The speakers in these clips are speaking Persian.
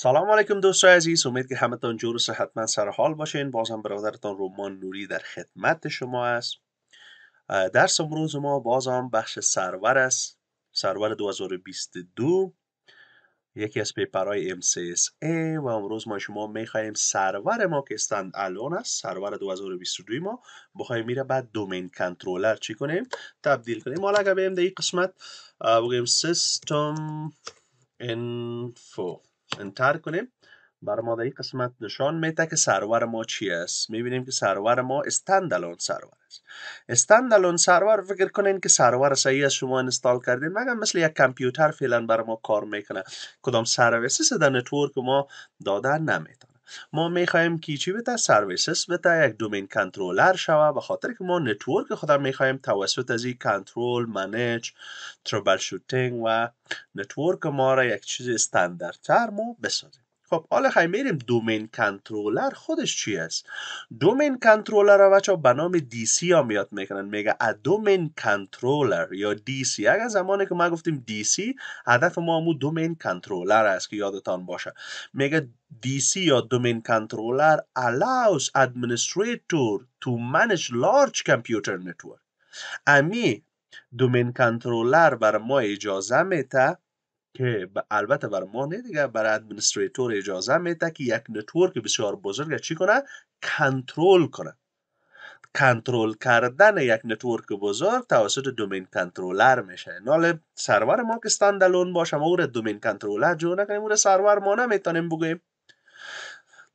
سلام علیکم دوستان عزیز امید که همه تان جور و صحتمند سر حال باشین بازم هم برادرتان رومان نوری در خدمت شما است درس امروز ما باز هم بخش سرور است سرور 2022 یکی از پیپرهای MCSA و امروز ما شما میخواییم سرور ما که استند الان است سرور 2022 ما بخواییم میره بعد دومین کنترولر چی کنیم تبدیل کنیم حالا اگر بریم این قسمت بگیم سیستم انفو انتر کنیم بر ما در این قسمت نشان میده که سرور ما چی است میبینیم که سرور ما استندالون سرور است استندالون سرور فکر کنین که سرور صحیح از شما انستال کردین مگر مثل یک کامپیوتر فعلا بر ما کار میکنه کدام سرویس در نتورک ما دادن نمیده ما میخوایم کیچی سرویسس بتا یک دومین کنترلر شوه به خاطر که ما نتورک خودم میخوایم توسط از این کنترل منیج ترابل شوتینگ و نتورک ما را یک چیز تر ما بسازیم خب حالا خیلی میریم دومین کنترولر خودش چی است دومین کنترلر را بچا به نام دی سی ها میاد میکنن میگه ا دومین کنترولر یا دی سی اگر زمانی که ما گفتیم دی سی هدف ما همو دومین کنترولر است که یادتان باشه میگه دی سی یا دومین کنترولر allows administrator to manage large computer network امی دومین کنترولر بر ما اجازه میته که البته بر ما نه دیگه بر ادمنستریتور اجازه میده که یک نتورک بسیار بزرگ چی کنه کنترل کنه کنترل کردن یک نتورک بزرگ توسط دومین کنترلر میشه نال سرور ما که استندالون باشه ما اون دومین کنترلر جو نکنیم اون سرور ما نمیتونیم بگوییم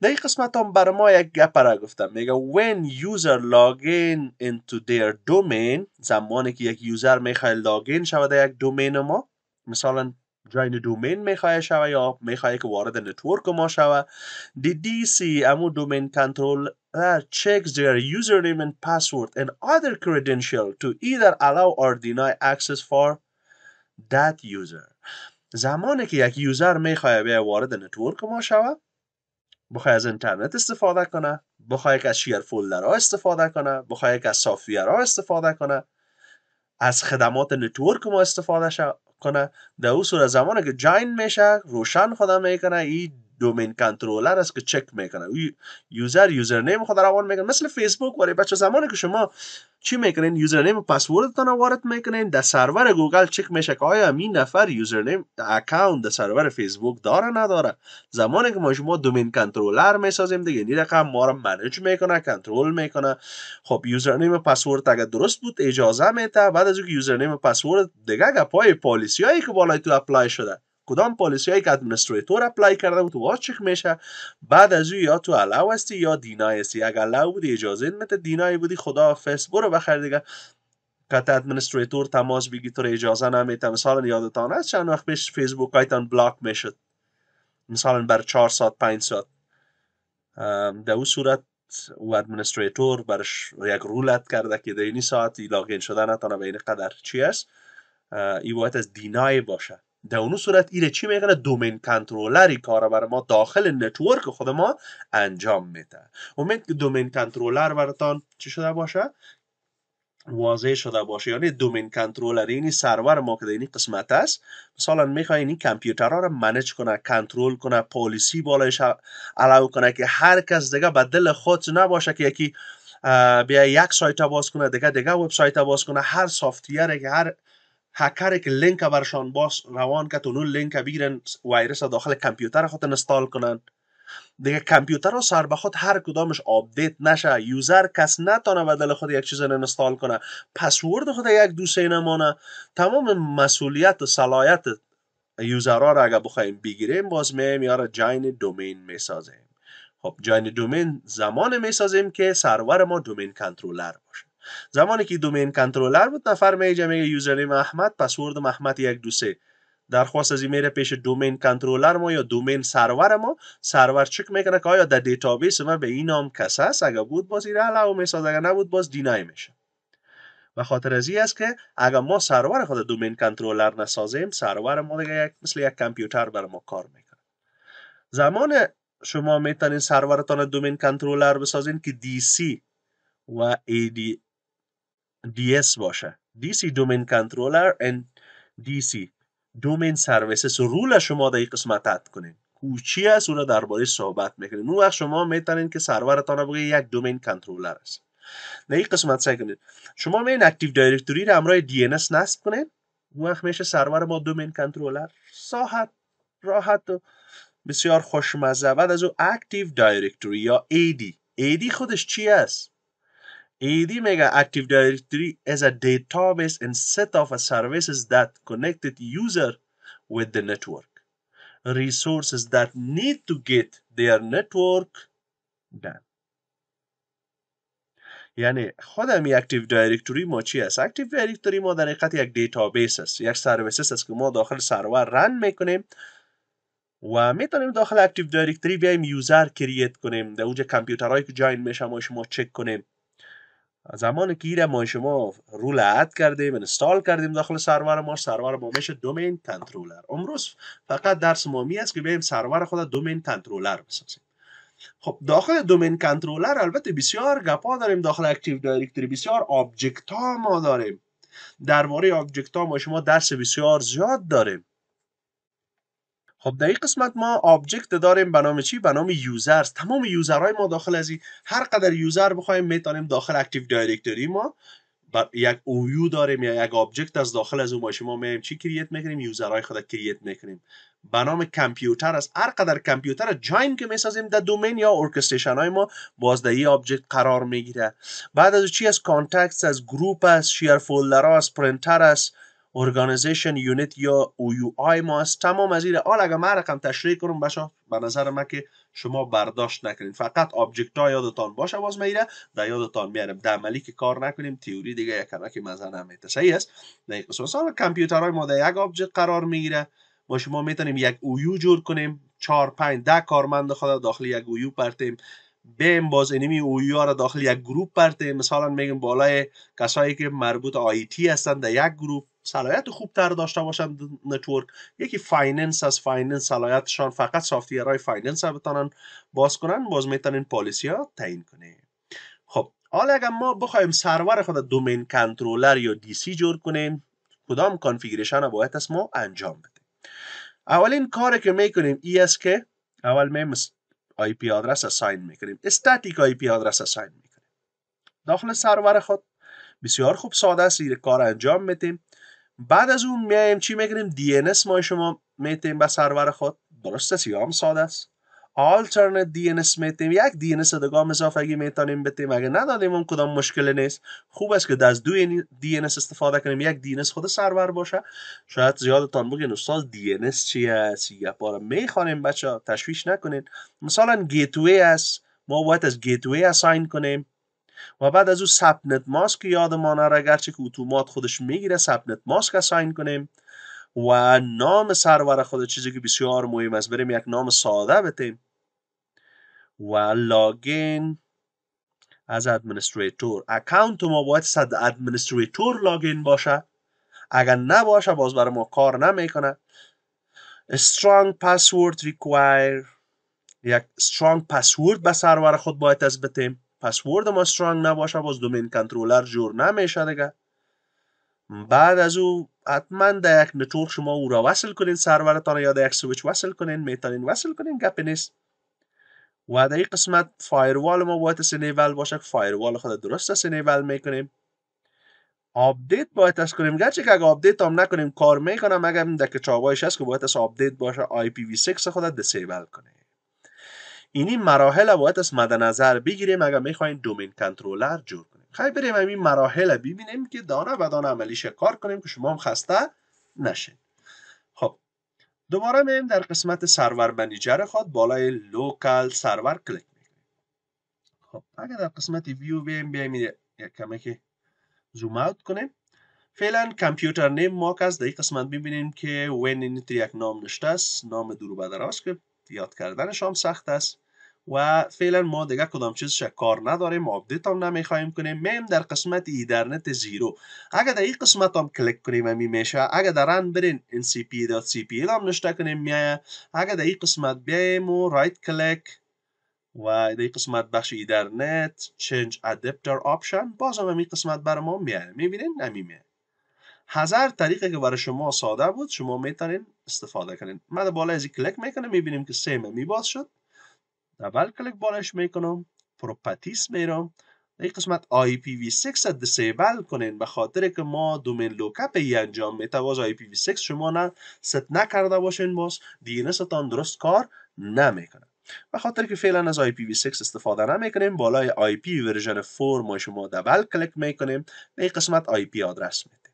در این قسمت هم بر ما یک را گفتم میگه when user login into their domain زمانی که یک یوزر میخواه لاگین شود یک دومین ما مثلا جوین دومین میخواه شوه یا میخواه که وارد نتورک ما شوه دی سی امو دومین کنترل checks their username and password and other credential to either allow or deny اکسس for that یوزر زمانی که یک یوزر میخواه به وارد نتورک ما شوه بخوای از اینترنت استفاده کنه بخوای که از شیر فولدرها استفاده کنه بخوای که از سافیرها استفاده کنه از خدمات نتورک ما استفاده کنه در او صورت زمانی که جاین میشه روشن خدا میکنه این دومین کنترلر است که چک میکنه یوزر یوزر یوزرنیم خود روان میکنه مثل فیسبوک وری بچه زمانی که شما چی میکنین یوزرنیم و تان وارد میکنین در سرور گوگل چک میشه که آیا این نفر یوزرنیم اکاونت در سرور فیسبوک داره نداره زمانی که ما شما دومین کنترلر میسازیم دیگه این یعنی رقم ما رو منیج میکنه کنترل میکنه خب یوزرنیم و پسورد اگر درست بود اجازه میده بعد از اینکه یوزرنیم و پسورد دیگه پای پالیسی هایی که بالای تو اپلای شده کدام پالیسی هایی که ادمنستریتور اپلای کرده بود و چک میشه بعد از او یا تو الاو هستی یا دینای هستی اگر الاو بودی اجازه مثل دینای بودی خدا فیس برو بخر دیگه که ادمنستریتور تماس بگی تو اجازه نمیده مثلا یادتان هست چند وقت پیش فیسبوک هایتان بلاک میشد مثلا بر 4 ساعت 5 ساعت در او صورت او ادمنستریتور برش یک رولت کرده که در این ساعت لاگین شدن به این قدر چی است ای باید از دینای باشه در اون صورت ایره چی میگنه دومین کنترلری کار بر ما داخل نتورک خود ما انجام میده امید که دومین کنترولر براتان چی شده باشه واضح شده باشه یعنی دومین کنترلر یعنی سرور ما که این قسمت است مثلا میخواین این کامپیوترها رو منیج کنه کنترل کنه پالیسی بالایش علاوه کنه که هر کس دیگه به دل خود نباشه که یکی بیا یک سایت باز کنه دیگه دیگه وبسایت باز کنه هر سافت که هر هکر که لینک برشان باس روان که اون لینک بیرن وایرس داخل کامپیوتر خود انستال کنن دیگه کامپیوتر رو سر به خود هر کدامش آپدیت نشه یوزر کس نتونه بدل خود یک چیز نستال کنه پسورد خود یک دوسه نمانه تمام مسئولیت و صلاحیت یوزرها را اگر بخوایم بگیریم باز میم یا جاین دومین میسازیم خب جاین دومین زمان میسازیم که سرور ما دومین کنترلر باشه زمانی که دومین کنترولر بود نفر می میگه یوزرنیم احمد پسورد محمد یک دو سه درخواست از میره پیش دومین کنترولر ما یا دومین سرور ما سرور چک میکنه که آیا در دیتابیس ما به این نام کس هست اگر بود باز ایره علاو میساز اگر نبود باز دینای میشه و خاطر از است که اگر ما سرور خود دومین کنترلر نسازیم سرور ما دیگه یک مثل یک کامپیوتر بر ما کار میکنه زمان شما میتونین سرورتان دومین کنترلر بسازین که DC و DS باشه DC Domain Controller and DC Domain Services رول شما در این قسمت اد کنین کوچی است اون درباره صحبت میکنین اون وقت شما میتونین که سرورتان بگه یک Domain Controller است در این قسمت سعی کنین شما این اکتیو دایرکتوری رو همراه DNS نصب کنین اون وقت میشه سرور ما Domain Controller ساحت راحت و بسیار خوشمزه بعد از او اکتیو دایرکتوری یا AD AD خودش چی است AD Active Directory is a database and set of services that connected user with the network. Resources that need to get their network done. یعنی خود همی اکتیو دایرکتوری ما چی است اکتیو دایرکتوری ما در حقیقت یک دیتابیس است یک سرویس است که ما داخل سرور رن میکنیم و میتونیم داخل اکتیو دایرکتوری بیایم یوزر کریت کنیم در دا اونجا کامپیوترهایی که جاین میشه ما شما چک کنیم زمانی که ایره ما شما رول اد کردیم انستال کردیم داخل سرور ما سرور ما میشه دومین کنترولر امروز فقط درس ما می است که بیم سرور خود دومین کنترولر بسازیم خب داخل دومین کنترولر البته بسیار گپا داریم داخل اکتیو دایرکتوری بسیار آبجکت ها ما داریم درباره آبجکت ها ما شما درس بسیار زیاد داریم خب در این قسمت ما آبجکت داریم به نام چی به نام یوزرز تمام یوزرهای ما داخل از این هر قدر یوزر بخوایم میتونیم داخل اکتیو دایرکتوری ما یک اویو داریم یا یک آبجکت از داخل از اون باشه ما میایم چی کریت میکنیم یوزرهای خود کریت میکنیم به نام کامپیوتر از هر قدر کامپیوتر که میسازیم در دومین یا ارکستریشن های ما باز در آبجکت قرار میگیره بعد از چی از کانتکت از گروپ از شیر فولدر از پرینتر است ارگانیزیشن یونیت یا او آی ما است تمام از این حال اگر من رقم تشریح کنم بشه به نظر من که شما برداشت نکنید. فقط آبجکت ها یادتان باشه باز میره در یادتان میارم در عملی که کار نکنیم تئوری دیگه یک که مزه نمیته صحیح است در این قسمت کامپیوترهای ما در یک آبجکت قرار میگیره ما شما میتونیم یک اویو جور کنیم 4 5 ده کارمند خود داخل یک اویو پرتیم بیم باز اینمی اویو را داخل یک گروپ پرتیم مثلا میگم بالای کسایی که مربوط آیتی هستن در یک گروپ خوب تر داشته باشن نتورک یکی فایننس از فایننس صلاحیتشان فقط های فایننس ها بتانن باز کنن باز میتونین پالیسی ها تعیین کنه خب حالا اگر ما بخوایم سرور خود دومین کنترلر یا دی سی جور کنیم کدام کانفیگریشن باید از ما انجام بده اولین کاری که میکنیم ای اس که اول می آی پی آدرس اساین میکنیم استاتیک آی پی آدرس اساین میکنیم داخل سرور خود بسیار خوب ساده است کار انجام میدیم بعد از اون میایم چی میگیریم DNS ما شما میتیم به سرور خود درسته هم ساده است آلترنت دی ان میتیم یک دی ان اس اضافه اضافگی میتونیم بتیم اگه ندادیم اون کدام مشکل نیست خوب است که از دو دی استفاده کنیم یک دی خود سرور باشه شاید زیادتان بگین استاد دی ان اس چی است یه بار میخوانیم بچه تشویش نکنید مثلا گیت است ما باید از گیت اساین کنیم و بعد از او سبنت ماسک یادمان را اگرچه که اتومات خودش میگیره سبنت ماسک اساین کنیم و نام سرور خود چیزی که بسیار مهم است بریم یک نام ساده بتیم و لاگین از ادمنستریتور اکاونت ما باید صد ادمنستریتور لاگین باشه اگر نباشه باز برای ما کار نمیکنه strong password require یک strong password به سرور خود باید از بتیم پسورد ما استرانگ نباشه باز دومین کنترولر جور نمیشه دیگه بعد از او حتما در یک نتورک شما او را وصل کنین سرورتان یا در یک سویچ وصل کنین میتونین وصل کنین گپ نیست و در این قسمت فایروال ما باید سنیول باشه که فایروال خود درست سنیول میکنیم آپدیت باید تست کنیم گرچه که اگه آپدیت هم نکنیم کار میکنم اگر در کچابایش هست که باید تست آپدیت باشه IPv6 خود دسیبل کنیم اینی مراحل رو باید از مد نظر بگیریم اگر میخواین دومین کنترلر جور کنیم خیلی خب، بریم این مراحل ببینیم که دانه و دانه عملیش کار کنیم که شما هم خسته نشین خب دوباره میم در قسمت سرور منیجر خود بالای لوکل سرور کلیک میکنیم خب اگر در قسمت ویو بیم بیم یک کمه که زوم اوت کنیم فعلا کامپیوتر نیم ماک است در این قسمت ببینیم که وین نام نشته است نام دورو که یاد کردنش هم سخت است و فعلا ما دیگه کدام چیز کار نداریم آپدیت هم نمیخوایم کنیم میم در قسمت ایدرنت زیرو اگر در این قسمت هم کلیک کنیم می میشه اگر در رن برین این سی پی دات سی پی هم نشته کنیم میایه اگر در این قسمت بیایم و رایت کلیک و در این قسمت بخش ایدرنت چنج ادپتر آپشن باز هم این قسمت بر ما میایه میبینین نمیمه هزار طریقه که برای شما ساده بود شما میتونین استفاده کنین من بالا از کلیک میکنم میبینیم که سیمه میباز شد دبل کلیک بالش میکنم پروپاتیس میرم این قسمت IPv6 را دسیبل کنین به خاطر که ما دومین لوکپ ای انجام میتواز IPv6 شما نه ست نکرده باشین باز دینستان درست کار نمیکنه به خاطر که فعلا از IPv6 استفاده نمیکنیم بالای IP ورژن 4 ما شما دبل کلیک میکنیم به این قسمت IP آدرس میده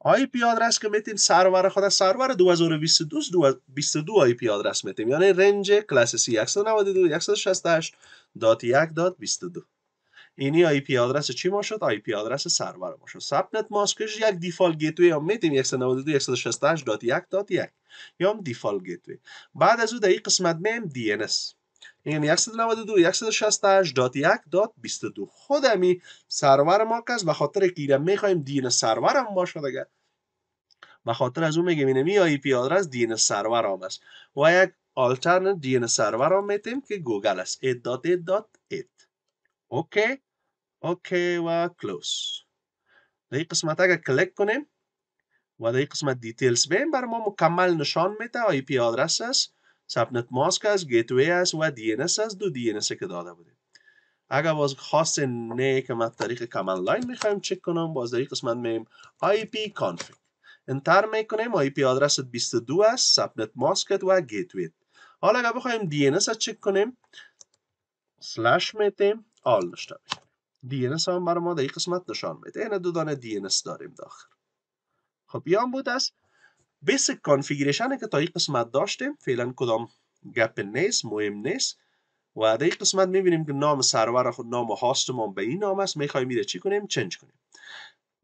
آی پی آدرس که میتیم سرور خود از سرور 2022 22 آی پی آدرس میتیم یعنی رنج کلاس سی 192 168 دات یک دات 22 اینی آی پی آدرس چی ما شد آی پی آدرس سرور ما شد سب نت ماسکش یک دیفال گیتوی هم میتیم 192.168.1.1 یا هم دیفال گیتوی بعد از او در این قسمت میم دی ان اس 192.168.1.22 خود خودمی سرور کس به خاطر که میخوایم دین سرور هم باشه دیگه به خاطر از اون میگیم اینمی آی پی آدرس دین سرور هم است و یک آلترن دین سرور هم میتیم که گوگل است 8.8.8 اوکی اوکی و کلوز در این قسمت اگر کلک کنیم و در این قسمت دیتیلز بیم بر ما مکمل نشان میده آی پی آدرس است سبنت ماسک است گیتوی است و دی از است دو دی که داده بوده اگر باز خاص نه که من طریق کامند لاین میخوایم چک کنم باز در قسمت میم آی پی کانفیگ انتر میکنیم آی پی آدرس 22 است سبنت ماسکت و گیتوی حالا اگر بخوایم دی ان چک کنیم سلاش میتیم آل نشته دی ان هم برای ما در این قسمت نشان میده این دو دانه دی داریم داخل خب بود است بیسیک کانفیگریشن که تا این قسمت داشتیم فعلا کدام گپ نیست مهم نیست و در این قسمت میبینیم که نام سرور خود نام هاست ما به این نام است میخوایم میره چی کنیم چنج کنیم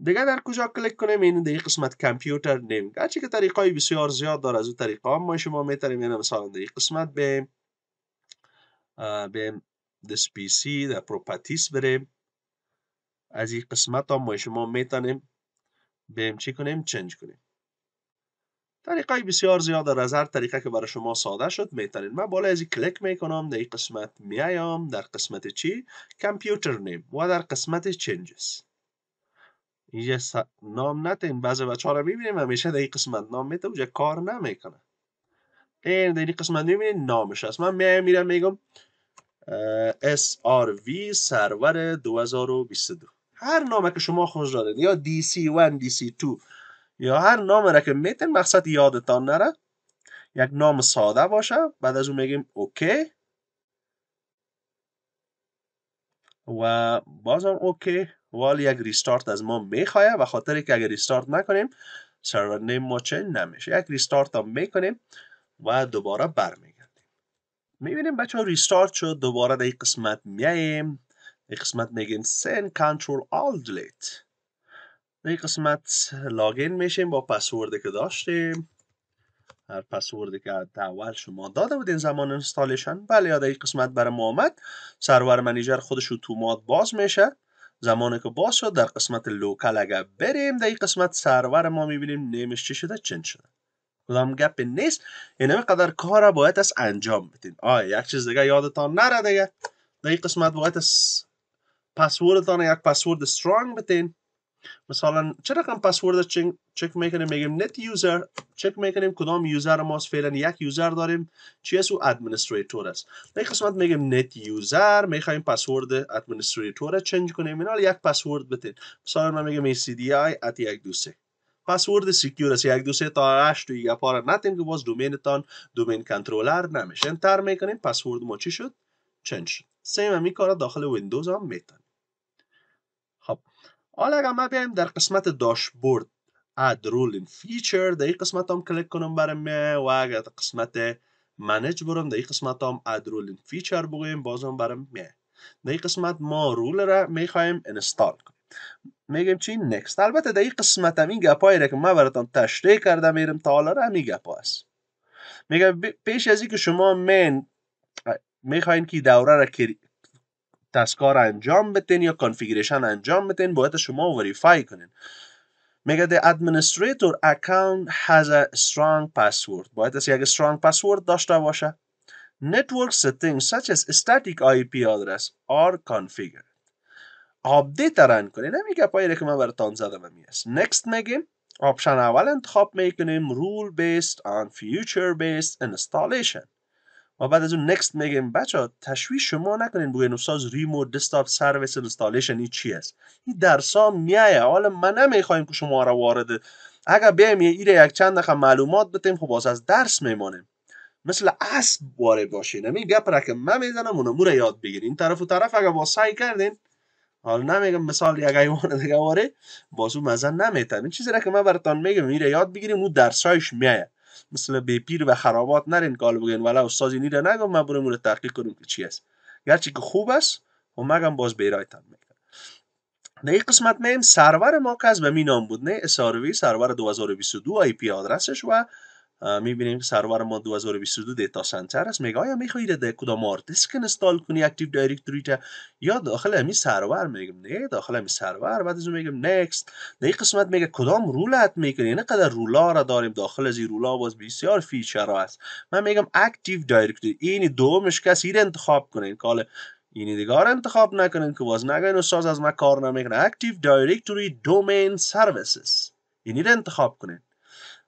دیگه در کجا کلیک کنیم این یعنی در این قسمت کامپیوتر نیم گرچه که طریقه های بسیار زیاد داره از اون طریق ما شما میتریم یعنی مثلا در این قسمت به به دس پی سی در پروپاتیس بریم از این قسمت ها ما شما میتونیم بیم چی کنیم چنج کنیم طریقای بسیار زیاد در از طریقه که برای شما ساده شد میتونین من بالا از کلیک میکنم در این قسمت میایم در قسمت چی کامپیوتر نیم و در قسمت چنجز اینجا س... نام نتین بعضی بچه ها رو میبینیم همیشه در این قسمت نام میتونم اونجا کار نمیکنه این در این قسمت میبینیم نامش هست من میایم میرم میگم SRV سرور 2022 هر نامه که شما خوش دارید یا DC1 DC2 یا هر نام را که میتین مقصد یادتان نره یک نام ساده باشه بعد از اون میگیم اوکی و بازم اوکی ولی یک ریستارت از ما میخواه و خاطر که اگر ریستارت نکنیم سرور نیم ما چه نمیشه یک ریستارت هم میکنیم و دوباره برمیگردیم میبینیم بچه ها ریستارت شد دوباره در قسمت میاییم این قسمت میگیم سن کنترل آل Delete. در این قسمت لاگین میشیم با پسوردی که داشتیم هر پسوردی که اول شما داده بودین زمان انستالیشن بله یاد این قسمت برای ما آمد سرور منیجر خودش توماد باز میشه زمانی که باز شد در قسمت لوکل اگر بریم در این قسمت سرور ما میبینیم نیمش چی شده چند شده کدام گپ نیست همه قدر کار باید از انجام بدین آه یک چیز دیگه یادتان نره دیگه در این قسمت باید از پسوردتان یک پسورد استرانگ بتین مثلا چه رقم پسورد چک میکنیم میگیم نت یوزر چک میکنیم کدام یوزر ماست فعلا یک یوزر داریم چی است او ادمنستریتور است به قسمت میگیم نت یوزر میخوایم پسورد ادمنستریتور چنج کنیم اینا یک پسورد بتین مثلا من میگم ات یک دو سه پسورد سیکیور است یک دو سه تا هشت و یک پاره نتیم که باز دومینتان دومین کنترلر نمیشه انتر میکنیم پسورد ما چی شد چنج سیم همی کار داخل ویندوز هم میتن حالا آره، اگر ما بیایم در قسمت داشبورد add rule in feature در این قسمت هم کلیک کنم برم و اگر در قسمت منج برم در این قسمت هم add rule in feature بگویم بازم برم می در این قسمت ما رول را میخوایم انستال کنیم میگم چی نکست البته در این قسمت هم این گپایی را که ما براتان تشریح کرده میرم تا حالا را همین گپا میگم پیش از که شما من میخواین که دوره را تسکار انجام بتین یا کانفیگریشن انجام بتین باید شما وریفای کنین میگه the administrator account has a strong password باید از یک strong password داشته باشه network settings such as static IP address are configured Update رن کنین همین پایی که من براتان زدم همی next میگیم آپشن اول انتخاب میکنیم rule based on future based installation بعد از اون نکست میگیم بچه تشویش شما نکنین بوینوساز ریمو دستاپ سرویس اینستالیشن این چی است این درس ها میایه حالا ما نمیخوایم که شما را وارده اگر بیایم یه ایره یک چند دقیقه معلومات بتیم خب باز از درس میمانیم مثل اسب باره باشین نمی یعنی گپ را که من میزنم اونو را یاد بگیرین این طرف و طرف اگر با سعی کردین حالا نمیگم مثال یک ایوان دیگه واره بازو مزن نمیتن این چیزی را که من براتان میگم میره یاد بگیریم اون درسایش میایه مثل بی پیر و خرابات نرین گال بگین ولی استازی نیره نگم من بریم رو تحقیق کنم که چی است گرچه که خوب است و خب مگم باز بیرایتم میکنم در این قسمت میم سرور ما که از به نام بود نه اساروی سرور 2022 آی پی آدرسش و میبینیم سرور ما 2022 دیتا سنتر است میگه آیا میخواهید در کدام آردسک انستال کنی اکتیو دایرکتوری تا یا داخل همین سرور میگم نه داخل همین سرور بعد از اون میگم نکست در این قسمت میگه کدام رولت میکنی یعنی قدر رولا را داریم داخل از این رولا باز بسیار فیچر است من میگم اکتیو دایرکتوری اینی دومش کسی را انتخاب کنین کال این دیگار انتخاب نکنین که باز نگین استاد از ما کار نمیکنه اکتیو دایرکتوری دومین سرویسز این انتخاب کنین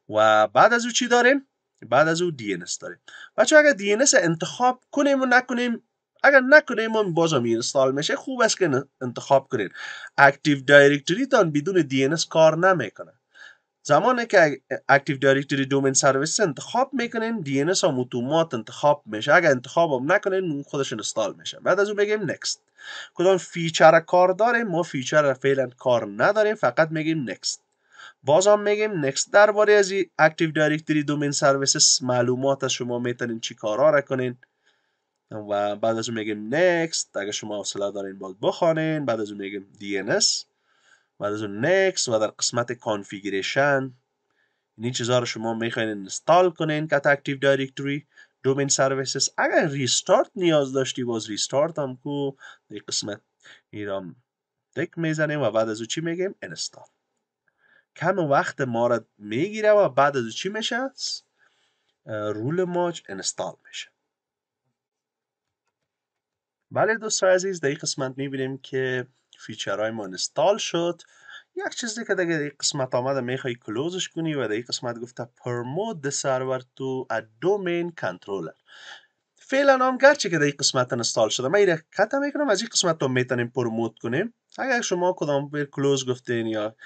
و بعد از او چی داریم بعد از او دی داریم بچه اگر دی انتخاب کنیم و نکنیم اگر نکنیم اون هم اینستال میشه خوب است که انتخاب کنید اکتیو دایرکتوری تان بدون دی کار نمیکنه زمانی که اکتیو دایرکتوری دومین سرویس انتخاب میکنیم دی ان هم اتومات انتخاب میشه اگر انتخاب هم نکنین اون خودش اینستال میشه بعد از اون بگیم نکست کدام فیچر کار داره ما فیچر فعلا کار نداریم فقط میگیم نکست باز هم میگیم نکست درباره از اکتیو دایرکتری دومین سرویسز معلومات شما میتونین چی کارا را کنین و بعد از اون میگیم نکست اگه شما حوصله دارین باید بخوانین بعد از اون میگیم DNS بعد از اون نکست و در قسمت کانفیگریشن این چیزها رو شما میخواین انستال کنین کت اکتیو دایرکتوری دومین سرویسز اگر ریستارت نیاز داشتی باز ریستارت هم کو در قسمت ایرام تک میزنیم و بعد از اون چی میگیم انستال کم وقت ما را میگیره و بعد از چی میشه رول ماچ انستال میشه بله دوستان عزیز در این قسمت میبینیم که فیچرهای ما انستال شد یک چیزی که در این قسمت آمده میخوای کلوزش کنی و در این قسمت گفته پرمود سرور تو ادومین دومین کنترلر فعلا هم گرچه که در این قسمت انستال شده من این کتا میکنم از این قسمت رو میتونیم پرمود کنیم اگر شما کدام کلوز گفتین یا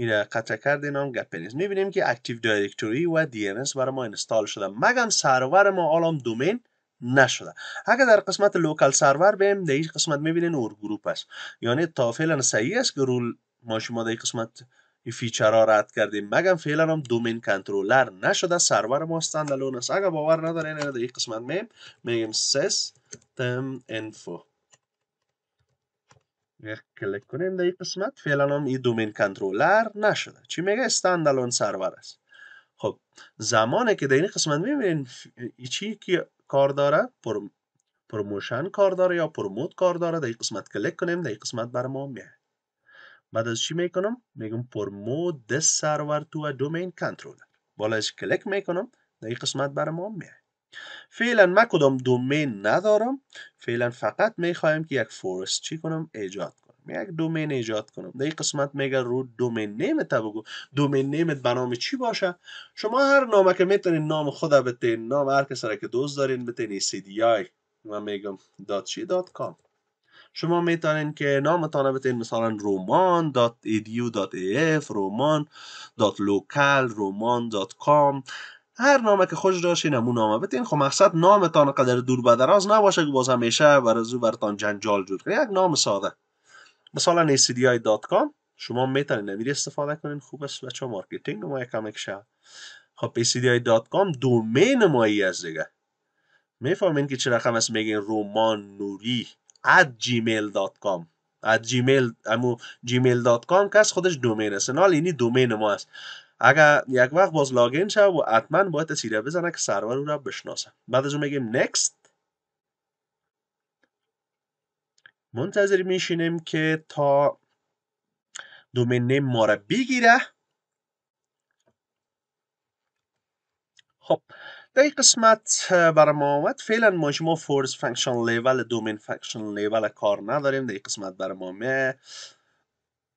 این قطع کردین نام هم گپ نیست میبینیم که اکتیو دایرکتوری و دی برای ما اینستال شده مگم سرور ما الان دومین نشده اگر در قسمت لوکال سرور بیم در این قسمت میبینین اور گروپ است یعنی تا فعلا صحیح است که رول ما شما در قسمت این فیچر رد کردیم مگم فعلا هم دومین کنترلر نشده سرور ما استندالون است اگر باور ندارین در این قسمت میم میگیم سیستم انفو یک کلیک کنیم در این قسمت فعلا هم این دومین کنترلر نشده چی میگه استندالون سرور است خب زمانی که در این قسمت میبینین چی که کار داره پر... پروموشن کار داره یا پروموت کار داره در این قسمت کلیک کنیم در این قسمت بر ما میه بعد از چی میکنم میگم پروموت دس سرور تو دومین کنترلر بالاش کلیک میکنم در این قسمت بر ما فعلا من کدام دومین ندارم فعلا فقط میخوایم که یک فورس چی کنم ایجاد کنم یک دومین ایجاد کنم در این قسمت میگه رو دومین تا بگو دومین نیمت بنامه چی باشه شما هر نامه که میتونین نام خدا بتین نام هر کس که دوست دارین بتین آی من میگم دات چی دات کام شما میتونین که نامتان بتین مثلا رومان دات ایدیو دات ایف رومان دات لوکل رومان دات کام هر نامه که خوش داشتین امون نامه بتین خب مقصد نامتان قدر دور بدراز نباشه که باز همیشه برزو برتان جنجال جور کنید. یک نام ساده مثلا کام شما میتونین نمیری استفاده کنین خوب است بچه مارکتینگ ما کمک شه خب کام دومین مایی از دیگه میفهمین که چرا رقم است میگین رومان نوری دات کام اد gmail امو gmail.com کس خودش دومین است نال اینی دومین ما است اگر یک وقت باز لاگین شد و حتما باید سیره بزنه که سرور او را بشناسه بعد از اون میگیم next منتظر میشینیم که تا دومین نیم ما را بگیره خب در این قسمت برای ما آمد فعلا ما شما فورس فنکشن لیول دومین فنکشن لیول کار نداریم در این قسمت برای ما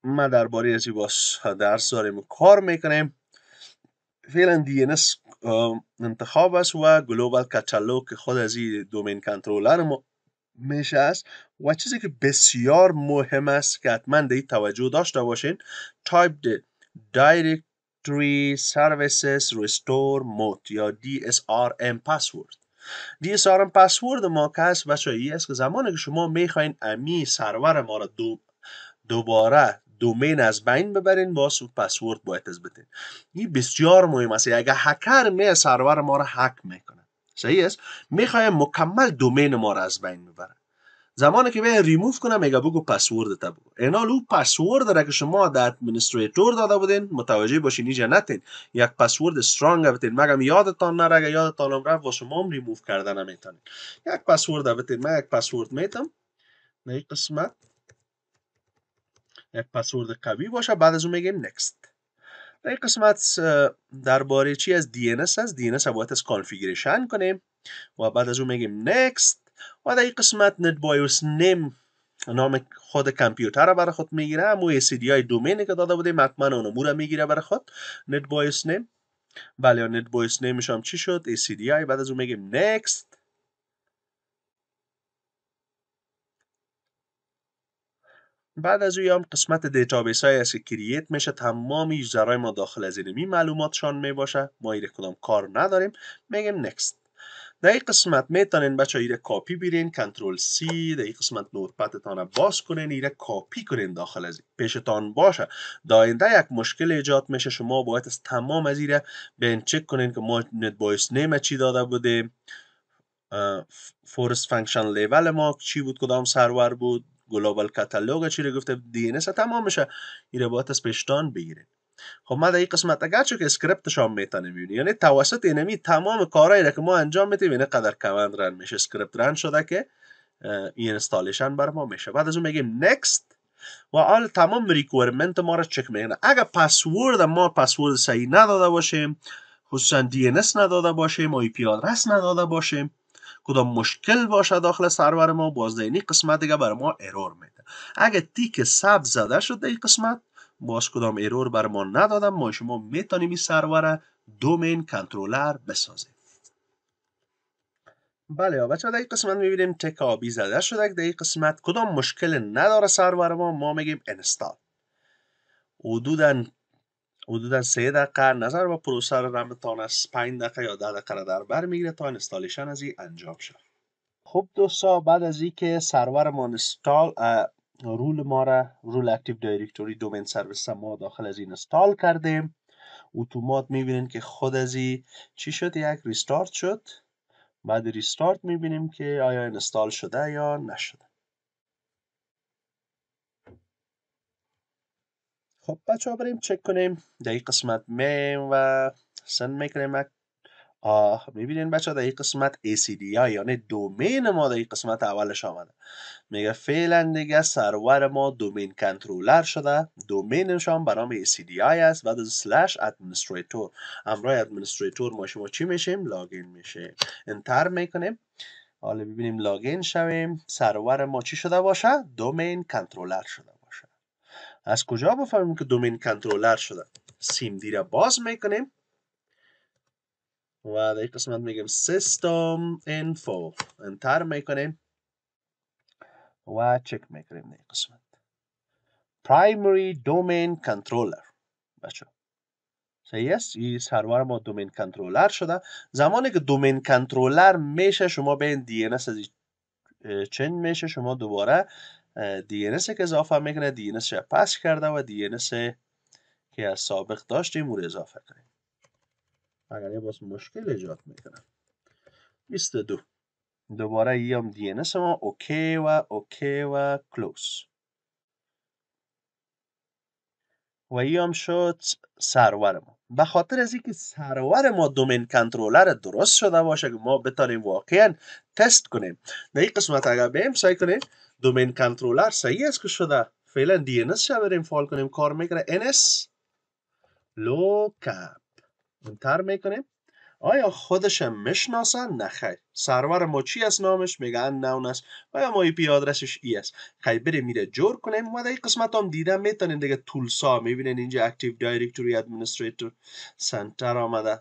ما درباره باس درس داریم و کار میکنیم فعلا DNS انتخاب است و گلوبال کاتالوگ که خود از این دومین کنترلر ما میشه است و چیزی که بسیار مهم است که حتما در توجه داشته باشین تایپ directory services restore mode یا DSRM password DSRM پاسورد ما که هست بچه است که زمانی که شما میخواین امی سرور ما را دوباره دومین از بین ببرین باز پسورد باید از بتین این بسیار مهم است اگر هکر می سرور ما را حک میکنه صحیح است میخوایم مکمل دومین ما را از بین ببره زمانی که به ریموف کنم میگه بگو پسورد تا بگو اینال پسورد را که شما در ادمنستریتور داده بودین متوجه باشین اینجا نتین یک پسورد استرانگ بتین مگم یادتان نره اگه یادتان هم رفت و شما هم ریموف کرده نمیتانین یک پسورد بتین من یک پسورد میتم قسمت یک پسورد قوی باشه بعد از اون میگیم نکست در این قسمت درباره چی از DNS است DNS باید از کانفیگریشن کنیم و بعد از اون میگیم next و در این قسمت نت بایوس نیم نام خود کامپیوتر را برای خود میگیره سی دی های دومینی که داده بودیم مطمئن اونم رو میگیره برای خود نت بایوس نیم بله نت بایوس نیمش هم چی شد های بعد از اون میگیم next بعد از اوی قسمت دیتابیس های است که کرییت میشه تمام یوزرهای ما داخل از اینمی معلوماتشان باشه ما ایره کدام کار نداریم میگیم نکست در این قسمت میتونین بچه ایره کاپی بیرین کنترل سی در این قسمت نورپتتان رو باز کنین ایره کاپی کنین داخل از این پیشتان باشه داینده یک مشکل ایجاد میشه شما باید از تمام از ایره چک کنین که ما نت بایس چی داده بوده فورس فانکشن لیول ما چی بود کدام سرور بود گلوبال کاتالوگ چی گفته دی تمام میشه رو باید از پشتان بگیره خب ما در این قسمت اگرچه که اسکریپتش هم میتونه میبینی یعنی توسط اینمی تمام کارهایی که ما انجام میتیم اینه یعنی قدر کمند رن میشه اسکریپت رن شده که این استالیشن بر ما میشه بعد از اون میگیم next و حال تمام ریکویرمنت ما را چک میگنه اگر پسورد ما پاسورد صحیح نداده باشیم خصوصا DNS نداده باشیم آی پی آدرس نداده باشیم کدام مشکل باشه داخل سرور ما باز این قسمت دیگه بر ما ارور میده اگه تیک سبز زده شد این قسمت باز کدام ارور بر ما ندادم ما شما میتونیم این سرور دومین کنترلر بسازیم بله بچه در قسمت میبینیم تک آبی زده شده در قسمت کدام مشکل نداره سرور ما ما میگیم انستال حدودا حدودا سه دقیقه نظر و پروسر تان از 5 دقیقه یا 10 دقیقه در بر میگیره تا انستالیشن از این انجام شد خب دوستا بعد از اینکه سرور ما انستال رول ما را رول اکتیو دایرکتوری دومین سرویس ما داخل از این استال کردیم اتومات میبینین که خود از این چی شد یک ریستارت شد بعد ریستارت میبینیم که آیا انستال شده یا نشده خب بچه ها بریم چک کنیم در این قسمت میم و سن میکنیم آه میبینین بچه در این قسمت آی یعنی دومین ما در این قسمت اولش آمده میگه فعلا دیگه سرور ما دومین کنترولر شده دومینش هم سی دی آی است بعد از سلش ادمنستریتور امرای ادمنستریتور ما شما چی میشیم لاگین میشه انتر میکنیم حالا ببینیم لاگین شویم سرور ما چی شده باشه دومین کنترلر شده از کجا بفهمیم که دومین کنترلر شده سیم دی را باز میکنیم و در یک قسمت میگیم سیستم انفو انتر میکنیم و چک میکنیم در قسمت پرایمری دومین کنترلر بچه صحیح است این سرور ما دومین کنترلر شده زمانی که دومین کنترلر میشه شما به این دی از میشه شما دوباره DNS که اضافه میکنه DNS را پس کرده و DNS که از سابق داشتیم او رو اضافه کنیم اگر یه باز مشکل ایجاد میکنه 22 دوباره یه هم دینس ما اوکی و اوکی و کلوس و یه هم شد سرور ما به خاطر از اینکه سرور ما دومین کنترلر درست شده باشه که ما بتانیم واقعا تست کنیم در این قسمت اگر بیم سعی کنیم دومین کنترولر صحیح است که شده فعلا دی ان اس بریم فعال کنیم کار میکنه ان اس لوکاپ انتر میکنیم آیا خودشم میشناسن نه خیر سرور ما چی است نامش میگن نون است و ما مای پی آدرسش ای است بره میره جور کنیم و در قسمت هم دیدم میتونین دیگه تولسا میبینین اینجا اکتیو دایرکتوری ادمنستریتور سنتر آمده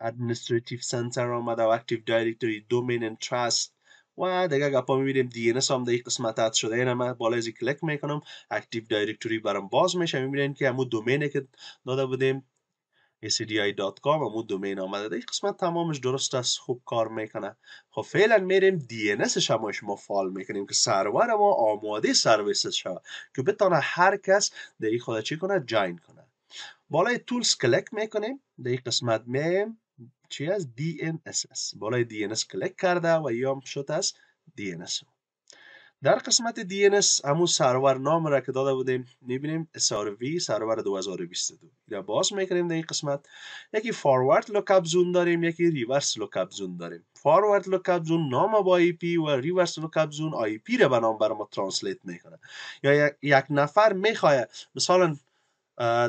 ادمنستریتیو سنتر آمده و اکتیو دایرکتوری دومین ان تراست و دیگه گپا میبینیم دی اینس هم در این قسمت شده اینم من بالا ازی کلیک میکنم اکتیو دایرکتوری برام باز میشه میبینین که همون دومینه که داده بودیم acdi.com امون دومین آمده این قسمت تمامش درست است خوب کار میکنه خب فعلا میریم DNSش اس شما فعال میکنیم که سرور ما آماده سرویس شود که بتانه هر کس در این خود چی کنه جاین کنه بالای تولز کلک میکنیم در این قسمت میم چی از DNSS بالای DNS کلک کرده و یا شد از DNS در قسمت DNS همون سرور نام را که داده بودیم میبینیم SRV سرور 2022 یا باز میکنیم در این قسمت یکی لوک لوکاپ زون داریم یکی ریورس لوکاپ زون داریم لوک لوکاپ زون نام با آی پی و ریورس لوکاپ زون آی پی را به نام بر ما ترانسلیت میکنه یا یک نفر میخواد مثلا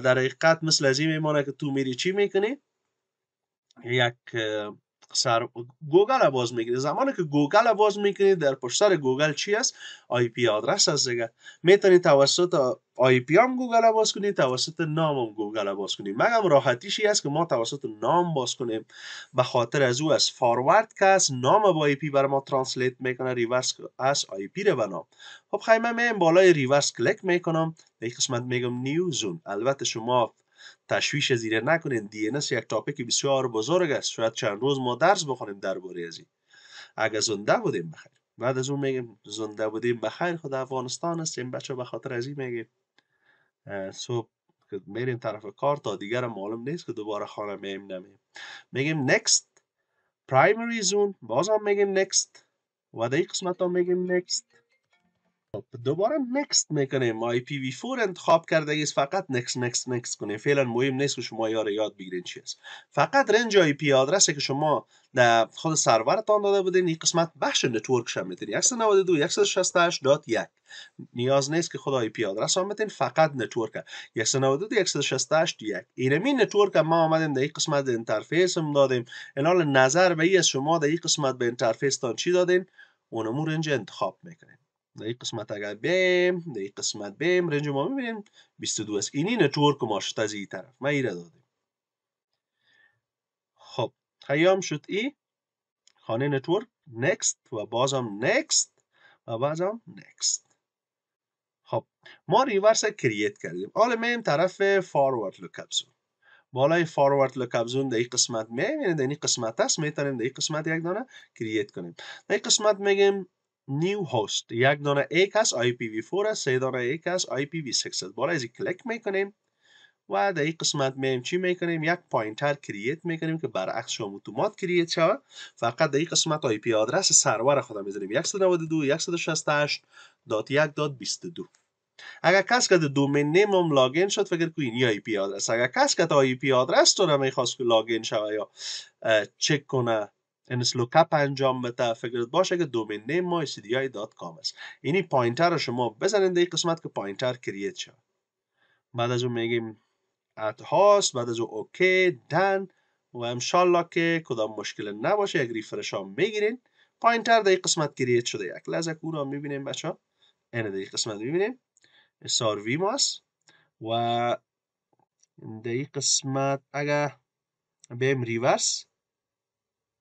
در حقیقت مثل از این میمانه که تو میری چی میکنی یک سر گوگل باز میکنید زمانی که گوگل باز میکنید در پشت سر گوگل چی است آی پی آدرس است دیگه میتونید توسط آی پی هم گوگل باز کنید توسط نام هم گوگل باز کنید مگم راحتیشی است که ما توسط نام باز کنیم به خاطر از او از فارورد که است نام با آی پی بر ما ترانسلیت میکنه ریورس از آی پی رو به خب خیلی من بالای ریورس کلیک میکنم به قسمت میگم نیو زون البته شما تشویش زیره نکنین دی یک تاپیک بسیار بزرگ است شاید چند روز ما درس بخونیم درباره از این اگه زنده بودیم بخیر بعد از اون میگیم زنده بودیم بخیر خود افغانستان این بچه به خاطر از این میگیم صبح که میریم طرف کار تا دیگر معلوم نیست که دوباره خانه میم نمیم میگیم نکست. پرایمری زون. باز هم میگیم نکست. و در این قسمت هم میگیم نکست. دوباره نکست میکنیم وی 4 انتخاب کرده ایست فقط نکست نکست نکست کنیم فعلا مهم نیست که شما یار یاد بگیرین چی است فقط رنج آی پی آدرسه که شما در خود سرورتان داده بودین این قسمت بخش نتورک هم میتین 192.168.1 نیاز نیست که خود آی پی آدرس هم میتین فقط نتورک 192.168.1 این نتورک ما آمدیم در این قسمت در انترفیس هم دادیم انال نظر به ای از شما در این قسمت به انترفیس تان چی دادین اونمون رنج انتخاب میکنین در قسمت اگر بیم در این قسمت بیم رنج ما میبینیم 22 است اینی نتورک ما شد از این طرف ما ایره دادیم خب خیام شد ای خانه نتورک next و بازم نکست و بازم نکست خب ما ریورس کریت کردیم حالا میم طرف فارورد لکبزون بالای فارورد لکبزون در این قسمت میم یعنی در این قسمت هست میتونیم در این قسمت یک دانه کریت کنیم در این قسمت میگیم new host یک دانه ایک هست IPv4 هست سه دانه ایک هست IPv6 هست بالا ازی کلک میکنیم و در این قسمت میم چی میکنیم یک پوینتر کرییت میکنیم که برعکس شما اتومات کرییت شوه فقط در این قسمت آی پی آدرس سرور خودم دات 22 اگر کس که در دومین نیم هم لاگین شد فکر کنید این آی پی آدرس اگر کس که آی پی آدرس تو نمیخواست که لاگین شوه یا چک کنه این لوکاپ انجام بده فکرت باشه که دومین نیم ما cdi.com است اینی پوینتر رو شما بزنید این قسمت که پوینتر کریت شد بعد از اون میگیم ات هاست بعد از اون اوکی دن و الله که کدام مشکل نباشه یک ریفرش ها میگیرین پوینتر در قسمت کریت شده یک لحظه او را میبینیم بچه ها این قسمت میبینیم ساروی ماست و در قسمت اگر بیم ریورس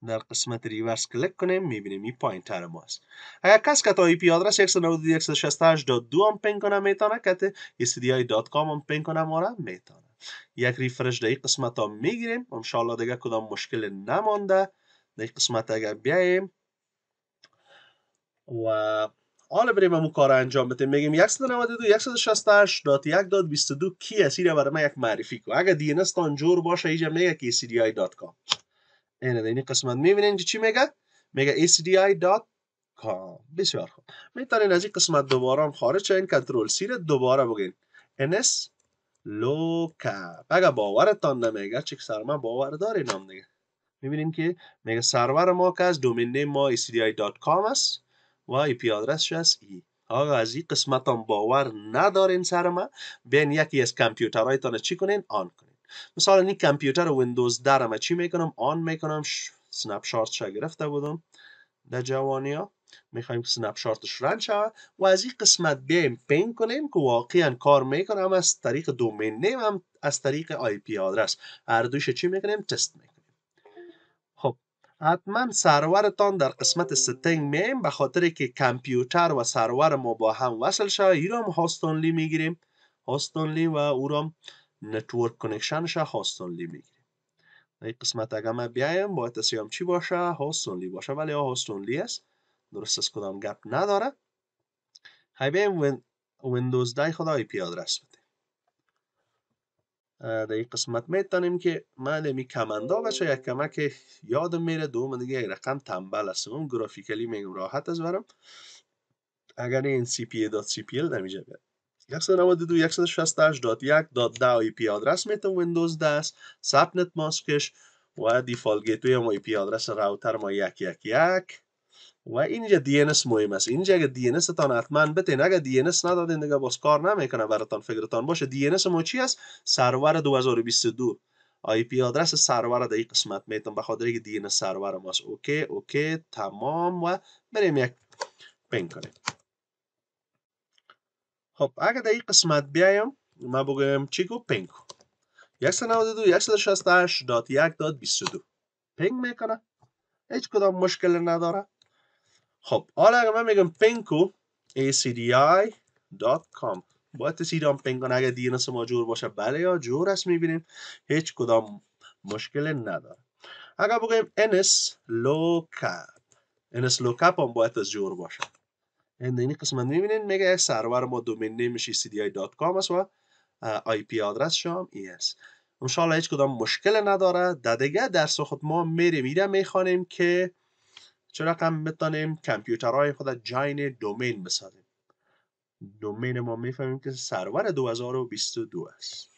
در قسمت ریورس کلیک کنیم میبینیم این پایین تر ماست اگر کس کتا ای پی آدرس 192.168.2 هم پین کنه میتونه کت کام هم پین کنه ماره میتونه یک ریفرش در این قسمت ها میگیریم امشالله دیگه کدام مشکل نمانده در این قسمت اگر بیاییم و حالا بریم اون کار انجام بده میگیم 192.168.1.22 کی را برای من یک معرفی کو اگر دی جور باشه آی میگه کام اینه در یعنی این قسمت میبینین که چی میگه میگه acdi.com بسیار خوب میتونین از این قسمت دوباره هم خارج شین کنترل سی دوباره بگین ns lookup اگر باورتان نمیگه چک سر سرما باور داری نام دیگه میبینین که میگه سرور ما که از دومین نیم ما acdi.com است و ای پی آدرسش است ای e. آقا از این قسمت هم باور ندارین سرما بین یکی از کمپیوترهایتان چی کنین آن مثلا این کامپیوتر ویندوز درم چی میکنم آن میکنم سناپ شا گرفته بودم در جوانی ها میخوایم که سناپ شارتش رن شود و از این قسمت بیایم پین کنیم که واقعا کار میکنم از طریق دومین نیم هم از طریق آی پی آدرس هر چی میکنیم تست میکنیم خب حتما سرورتان در قسمت ستینگ میم به خاطر که کامپیوتر و سرور ما با هم وصل شوه ایرام هاستونلی میگیریم هاستونلی و اورام نتورک کنکشنش هاستونلی هاستونلی میگیریم این قسمت اگر ما بیایم باید تصیام چی باشه هاستونلی باشه ولی ها هاستونلی است درست از کدام گپ نداره های بیایم ویندوز دای خدا آی پی آدرس بده در این قسمت میتونیم که من می کمندا یک کمک یادم میره من دیگه یک رقم تنبل اون گرافیکلی میگم راحت از برم اگر این cpa.cpl نمیجه بیاد 192.168.1.DAO IP آدرس میتون ویندوز دست سب نت ماسکش و دیفال گیتوی ما IP آدرس راوتر ما یک یک یک و اینجا دینس مهم است اینجا اگه DNS تان حتما بتین اگه DNS ندادین دیگه باز کار نمیکنه براتان فکرتان باشه DNS ما چی است سرور 2022 آی پی آدرس سرور در این قسمت میتون به خاطر اینکه DNS سرور ماست اوکی اوکی تمام و بریم یک پین کنیم خب اگه در این قسمت بیایم ما بگویم چیکو بیست 192.168.1.22 پینگ میکنه هیچ کدام مشکل نداره خب حالا اگه من میگم dot acdi.com باید سیدام پینگ کنه اگه دینس ما جور باشه بله یا جور است میبینیم هیچ کدام مشکل نداره اگر بگویم NS Lookup NS Lookup هم باید از جور باشه این قسمت میبینین میگه سرور ما دومین نیمش cdi.com است و آی پی آدرس شام ای است انشالله هیچ کدام مشکل نداره در دیگه درس خود ما میریم ایره میخوانیم که چرا رقم میتونیم کمپیوترهای خود جاین دومین بسازیم دومین ما میفهمیم که سرور 2022 است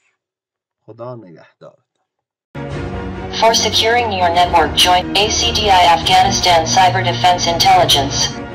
خدا نگهدار For securing your network, join ACDI Afghanistan Cyber Defense Intelligence.